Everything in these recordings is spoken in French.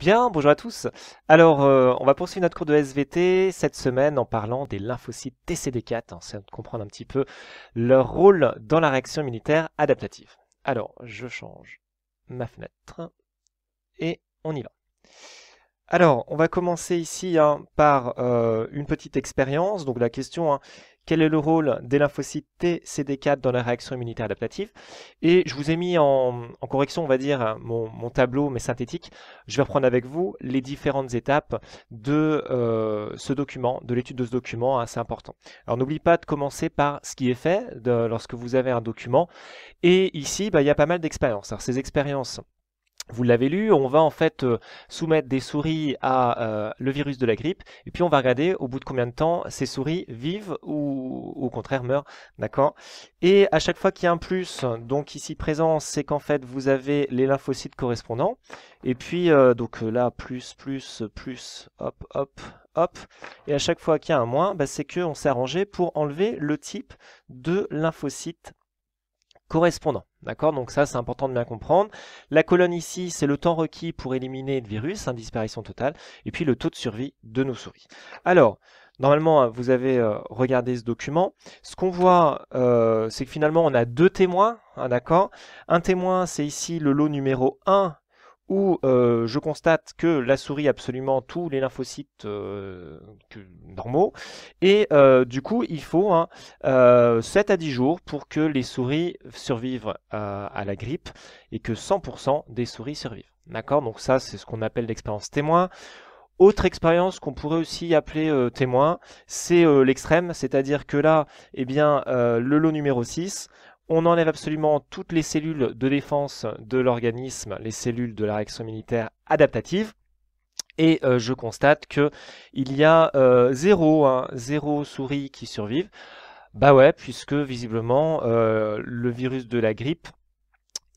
Bien, bonjour à tous. Alors, euh, on va poursuivre notre cours de SVT cette semaine en parlant des lymphocytes TCD4, en hein, c'est de comprendre un petit peu leur rôle dans la réaction immunitaire adaptative. Alors, je change ma fenêtre et on y va. Alors, on va commencer ici hein, par euh, une petite expérience. Donc la question, hein, quel est le rôle des lymphocytes tcd 4 dans la réaction immunitaire adaptative Et je vous ai mis en, correction, on va dire, mon, tableau, mes synthétique. Je vais reprendre avec vous les différentes étapes de euh, ce document, de l'étude de ce document, assez important. Alors n'oublie pas de commencer par ce qui est fait lorsque vous avez un document. Et ici, bah, il y a pas mal d'expériences. Alors ces expériences vous l'avez lu, on va en fait euh, soumettre des souris à euh, le virus de la grippe, et puis on va regarder au bout de combien de temps ces souris vivent ou, au contraire meurent, d'accord Et à chaque fois qu'il y a un plus, donc ici présent, c'est qu'en fait vous avez les lymphocytes correspondants, et puis euh, donc là, plus, plus, plus, hop, hop, hop, et à chaque fois qu'il y a un moins, bah, c'est qu'on s'est arrangé pour enlever le type de lymphocyte correspondant. D'accord Donc ça, c'est important de bien comprendre. La colonne ici, c'est le temps requis pour éliminer le virus, hein, disparition totale, et puis le taux de survie de nos souris. Alors, normalement, hein, vous avez euh, regardé ce document. Ce qu'on voit, euh, c'est que finalement, on a deux témoins, hein, d'accord Un témoin, c'est ici le lot numéro 1 où euh, je constate que la souris a absolument tous les lymphocytes euh, normaux, et euh, du coup il faut 7 à 10 jours pour que les souris survivent à la grippe, et que 100% des souris survivent. D'accord Donc ça c'est ce qu'on appelle l'expérience témoin. Autre expérience qu'on pourrait aussi appeler témoin, c'est l'extrême, c'est-à-dire que là, eh bien, le lot numéro 6, on enlève absolument toutes les cellules de défense de l'organisme, les cellules de la réaction militaire adaptative. Et euh, je constate qu'il y a euh, zéro, hein, zéro souris qui survivent. Bah ouais, puisque visiblement euh, le virus de la grippe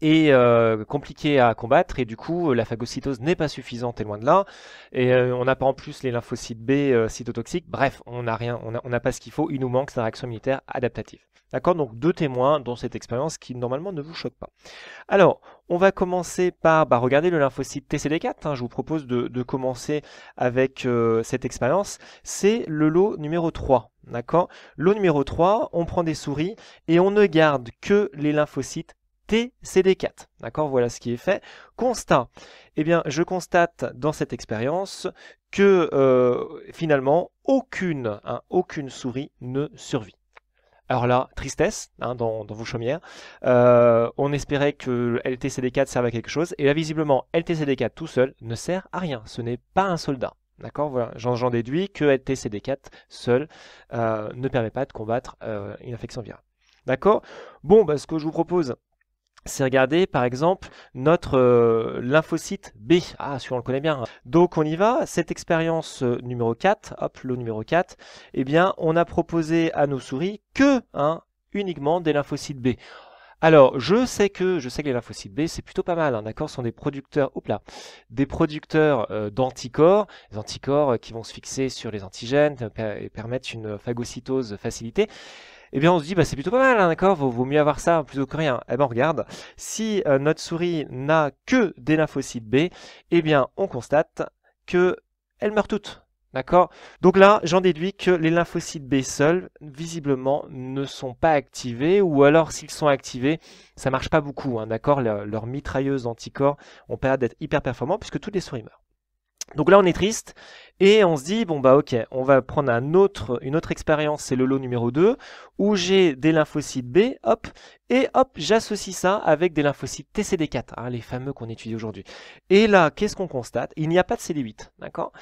et euh, compliqué à combattre et du coup euh, la phagocytose n'est pas suffisante et loin de là et euh, on n'a pas en plus les lymphocytes B cytotoxiques bref on n'a rien on n'a pas ce qu'il faut il nous manque sa réaction militaire adaptative d'accord donc deux témoins dans cette expérience qui normalement ne vous choque pas alors on va commencer par bah, regarder le lymphocyte TCD4 hein. je vous propose de, de commencer avec cette expérience c'est le lot numéro 3 d'accord lot numéro 3 on prend des souris et on ne garde que les lymphocytes TCD4. D'accord Voilà ce qui est fait. Constat. Eh bien, je constate dans cette expérience que euh, finalement, aucune, hein, aucune souris ne survit. Alors là, tristesse hein, dans, vos chaumières. Euh, on espérait que LTCD4 servait à quelque chose, et là visiblement LTCD4 tout seul ne sert à rien. Ce n'est pas un soldat. D'accord voilà. J'en déduis que LTCD4 seul euh, ne permet pas de combattre une infection virale. D'accord Bon, bah, ce que je vous propose, c'est regarder par exemple notre euh, lymphocyte B. Ah, celui-là on le connaît bien. Hein. Donc on y va, cette expérience euh, numéro 4, hop, le numéro 4, eh bien on a proposé à nos souris que hein, uniquement des lymphocytes B. Alors, je sais que je sais que les lymphocytes B, c'est plutôt pas mal, hein, d'accord, sont des producteurs, hop là, des producteurs euh, d'anticorps, des anticorps qui vont se fixer sur les antigènes et permettre une phagocytose facilitée eh bien on se dit bah c'est plutôt pas mal, hein, d'accord vaut, vaut, mieux avoir ça plutôt que rien. Eh bien, regarde, si euh, notre souris n'a que des lymphocytes B, eh bien on constate que meurent toutes. D'accord Donc là, j'en déduis que les lymphocytes B seuls, visiblement, ne sont pas activés, ou alors s'ils sont activés, ça marche pas beaucoup. Hein, d'accord Leurs mitrailleuses anticorps ont peur d'être hyper performants puisque toutes les souris meurent. Donc là, on est triste et on se dit bon bah ok, on va prendre une autre expérience, c'est le lot numéro 2, où j'ai des lymphocytes B, hop, et hop, j'associe ça avec des lymphocytes TCD4, hein, les fameux qu'on étudie aujourd'hui. Et là, qu'est-ce qu'on constate Il n'y a pas de CD8, d'accord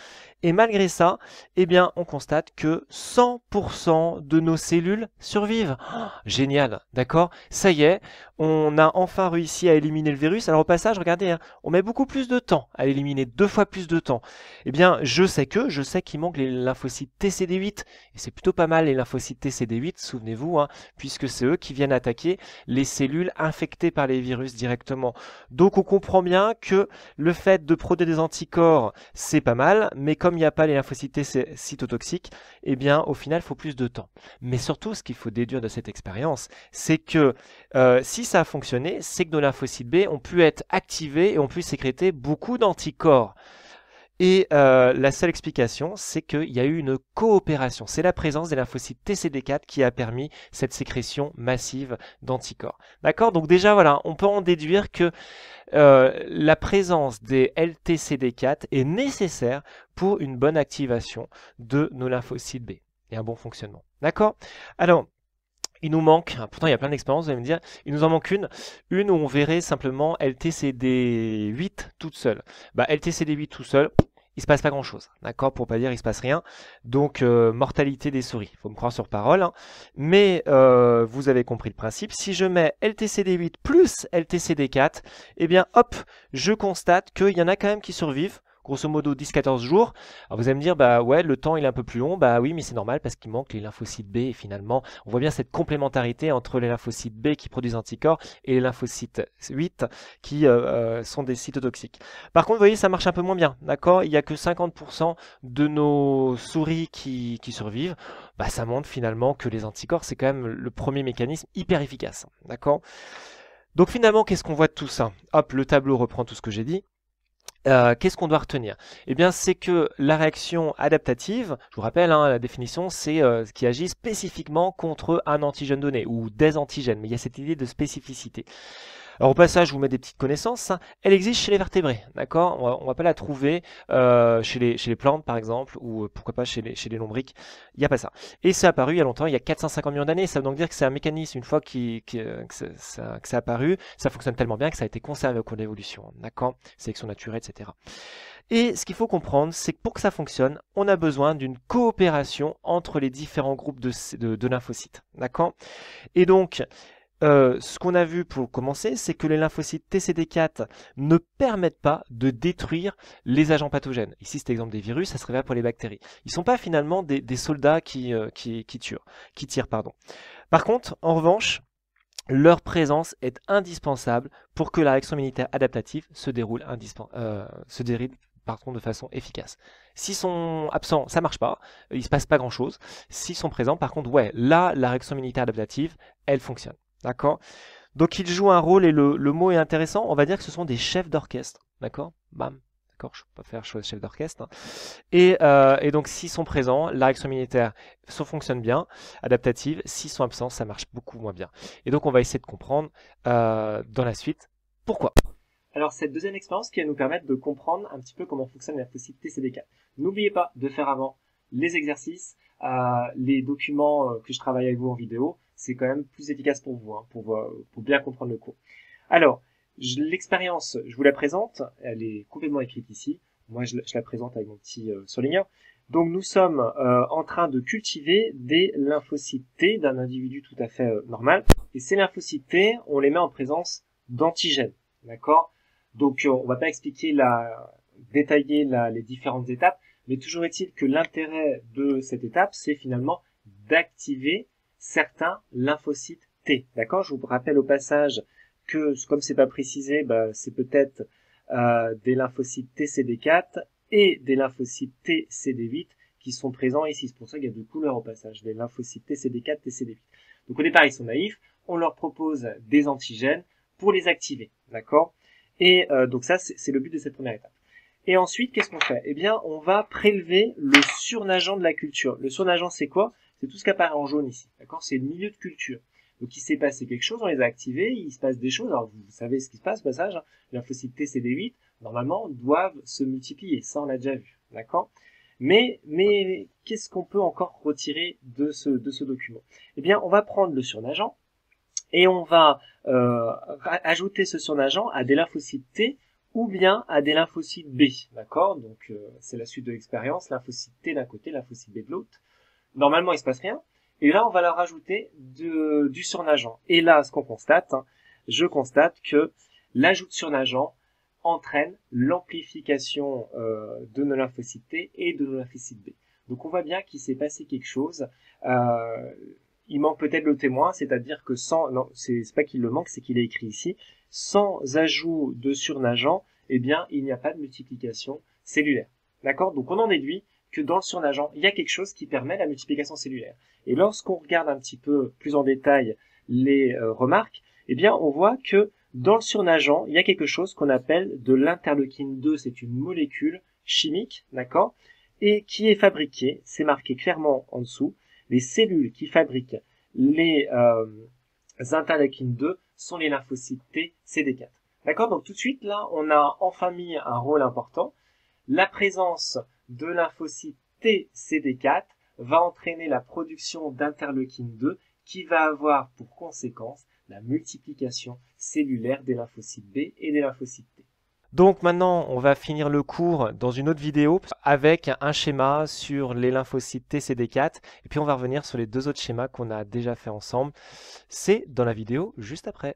Et malgré ça, eh bien, on constate que 100% de nos cellules survivent. Oh, génial, d'accord Ça y est, on a enfin réussi à éliminer le virus. Alors au passage, regardez, hein, on met beaucoup plus de temps à éliminer deux fois plus de temps. Eh bien, je sais que, je sais qu'il manque les lymphocytes TCD8, et c'est plutôt pas mal les lymphocytes TCD8, souvent vous hein, puisque c'est eux qui viennent attaquer les cellules infectées par les virus directement. Donc on comprend bien que le fait de produire des anticorps, c'est pas mal, mais comme il n'y a pas les lymphocytes cytotoxiques, eh bien au final, il faut plus de temps. Mais surtout, ce qu'il faut déduire de cette expérience, c'est que euh, si ça a fonctionné, c'est que nos lymphocytes B ont pu être activés et ont pu sécréter beaucoup d'anticorps. Et euh, la seule explication, c'est qu'il y a eu une coopération. C'est la présence des lymphocytes TCD4 qui a permis cette sécrétion massive d'anticorps. D'accord Donc déjà, voilà, on peut en déduire que euh, la présence des LTCD4 est nécessaire pour une bonne activation de nos lymphocytes B et un bon fonctionnement. D'accord Alors, il nous manque, hein, pourtant il y a plein d'expériences, vous allez me dire, il nous en manque une, une où on verrait simplement LTCD 8 toute seule. Bah, LTCD 8 tout seul, il se passe pas grand chose, d'accord Pour pas dire il se passe rien. Donc euh, mortalité des souris, faut me croire sur parole. Hein. Mais euh, vous avez compris le principe. Si je mets LTCD 8 plus LTCD 4, eh bien hop, je constate qu'il y en a quand même qui survivent grosso modo 10-14 jours. vous allez me dire, bah ouais, le temps il est un peu plus long, bah oui, mais c'est normal parce qu'il manque les lymphocytes B et finalement, on voit bien cette complémentarité entre les lymphocytes B qui produisent anticorps et les lymphocytes 8 qui euh, euh, sont des cytotoxiques. Par contre, vous voyez, ça marche un peu moins bien, d'accord Il n'y a que 50% de nos souris qui, qui survivent. Bah, ça montre finalement que les anticorps, c'est quand même le premier mécanisme hyper efficace, d'accord donc finalement, qu'est-ce qu'on voit de tout ça Hop, le tableau reprend tout ce que j'ai dit. Euh, qu'est-ce qu'on doit retenir Eh bien, c'est que la réaction adaptative, je vous rappelle, hein, la définition, c'est euh, ce qui agit spécifiquement contre un antigène donné ou des antigènes, mais il y a cette idée de spécificité. Alors au passage, je vous mets des petites connaissances. Hein. Elle existe chez les vertébrés, d'accord on, ne va pas la trouver euh, chez, les, chez, les, plantes par exemple, ou euh, pourquoi pas chez les, chez les lombriques. Il n'y a pas ça. Et ça a apparu il y a longtemps, il y a 450 millions d'années. Ça veut donc dire que c'est un mécanisme, une fois euh, que ça que apparu, ça fonctionne tellement bien que ça a été conservé au cours de l'évolution, d'accord Sélection naturelle, etc. Et ce qu'il faut comprendre, c'est que pour que ça fonctionne, on a besoin d'une coopération entre les différents groupes de, de lymphocytes. D'accord Et donc, euh, ce qu'on a vu pour commencer, c'est que les lymphocytes TCD4 ne permettent pas de détruire les agents pathogènes. Ici, c'est l'exemple des virus, ça serait révèle pour les bactéries. Ils ne sont pas finalement des, soldats qui, euh, qui, tirent, Pardon. Par contre, en revanche, leur présence est indispensable pour que la réaction militaire adaptative se déroule, euh, de façon efficace. S'ils sont absents, ça ne marche pas, il ne se passe pas grand chose. S'ils sont présents, par contre, ouais, là, la réaction militaire adaptative, elle fonctionne. D'accord Donc ils jouent un rôle et le, mot est intéressant. On va dire que ce sont des chefs d'orchestre. D'accord Bam. D'accord, je peux pas faire chef d'orchestre. Hein. Et, euh, et, donc s'ils sont présents, la réaction militaire, ça fonctionne bien, adaptative. S'ils sont absents, ça marche beaucoup moins bien. Et donc on va essayer de comprendre euh, dans la suite pourquoi. Alors cette deuxième expérience qui va nous permettre de comprendre un petit peu comment fonctionne la possibilité CDK. N'oubliez pas de faire avant les exercices, euh, les documents que je travaille avec vous en vidéo, c'est quand même plus efficace pour vous, hein, pour, bien comprendre le cours. Alors, l'expérience, je vous la présente, elle est complètement écrite ici. Moi, je, la présente avec mon petit euh, Donc, nous sommes euh, en train de cultiver des lymphocytes T d'un individu tout à fait euh, normal. Et ces lymphocytes T, on les met en présence d'antigènes, d'accord Donc, euh, on va pas expliquer la, détailler les différentes étapes, mais toujours est-il que l'intérêt de cette étape, c'est finalement d'activer certains lymphocytes T. D'accord Je vous rappelle au passage que, comme c'est pas précisé, bah, c'est peut-être euh, des lymphocytes TCD4 et des lymphocytes TCD8 qui sont présents ici. C'est pour ça qu'il y a deux couleurs au passage, des lymphocytes TCD4, TCD8. Donc au départ, ils sont naïfs. On leur propose des antigènes pour les activer. D'accord Et euh, donc ça, c'est le but de cette première étape. Et ensuite, qu'est-ce qu'on fait Eh bien, on va prélever le surnageant de la culture. Le surnageant, c'est quoi c'est tout ce qui apparaît en jaune ici. D'accord C'est le milieu de culture. Donc il s'est passé quelque chose, on les a activés, il se passe des choses. Alors vous savez ce qui se passe au passage, hein. les lymphocytes T, 8 normalement, doivent se multiplier. Ça, on l'a déjà vu. D'accord mais, mais qu'est-ce qu'on peut encore retirer de ce, de ce document Eh bien, on va prendre le surnageant et on va euh, ajouter ce surnageant à des lymphocytes T ou bien à des lymphocytes B. D'accord Donc, euh, c'est la suite de l'expérience, lymphocytes T d'un côté, lymphocytes B de l'autre normalement il se passe rien. Et là, on va leur ajouter du surnageant. Et là, ce qu'on constate, hein, je constate que l'ajout de surnageant entraîne l'amplification euh, de nos lymphocytes T et de nos lymphocytes B. Donc on voit bien qu'il s'est passé quelque chose. Euh, il manque peut-être le témoin, c'est-à-dire que sans, non, c'est pas qu'il le manque, c'est qu'il est écrit ici, sans ajout de surnageant, eh bien, il n'y a pas de multiplication cellulaire. D'accord Donc on en déduit que dans le surnageant, il y a quelque chose qui permet la multiplication cellulaire. Et lorsqu'on regarde un petit peu plus en détail les euh, remarques, eh bien, on voit que dans le surnageant, il y a quelque chose qu'on appelle de l'interleukine 2. C'est une molécule chimique, d'accord Et qui est fabriquée, c'est marqué clairement en dessous, les cellules qui fabriquent les euh, interleukines 2 sont les lymphocytes T CD4. D'accord Donc tout de suite, là, on a enfin mis un rôle important. La présence de lymphocytes tcd 4 va entraîner la production d'interleukine 2 qui va avoir pour conséquence la multiplication cellulaire des lymphocytes B et des lymphocytes T. Donc maintenant, on va finir le cours dans une autre vidéo avec un schéma sur les lymphocytes TCD4 et puis on va revenir sur les deux autres schémas qu'on a déjà fait ensemble. C'est dans la vidéo juste après.